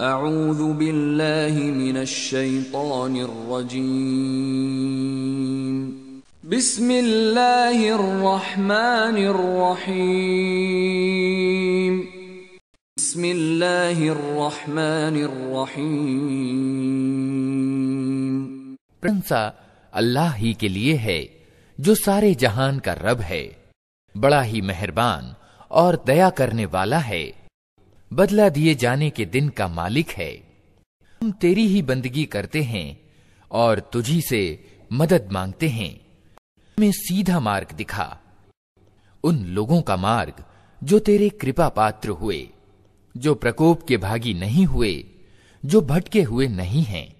أعوذ بالله من الشيطان الرجيم بسم الله الرحمن الرحيم بسم الله الرحمن الرحيم प्रशंसा اللہ ہی کے लिए ہے جو سارے جہان کا رب ہے بڑا ہی مہربان اور دیا کرنے والا ہے बदला दिए जाने के दिन का मालिक है हम तेरी ही बंदगी करते हैं और तुझी से मदद मांगते हैं हमें सीधा मार्ग दिखा उन लोगों का मार्ग जो तेरे कृपा पात्र हुए जो प्रकोप के भागी नहीं हुए जो भटके हुए नहीं हैं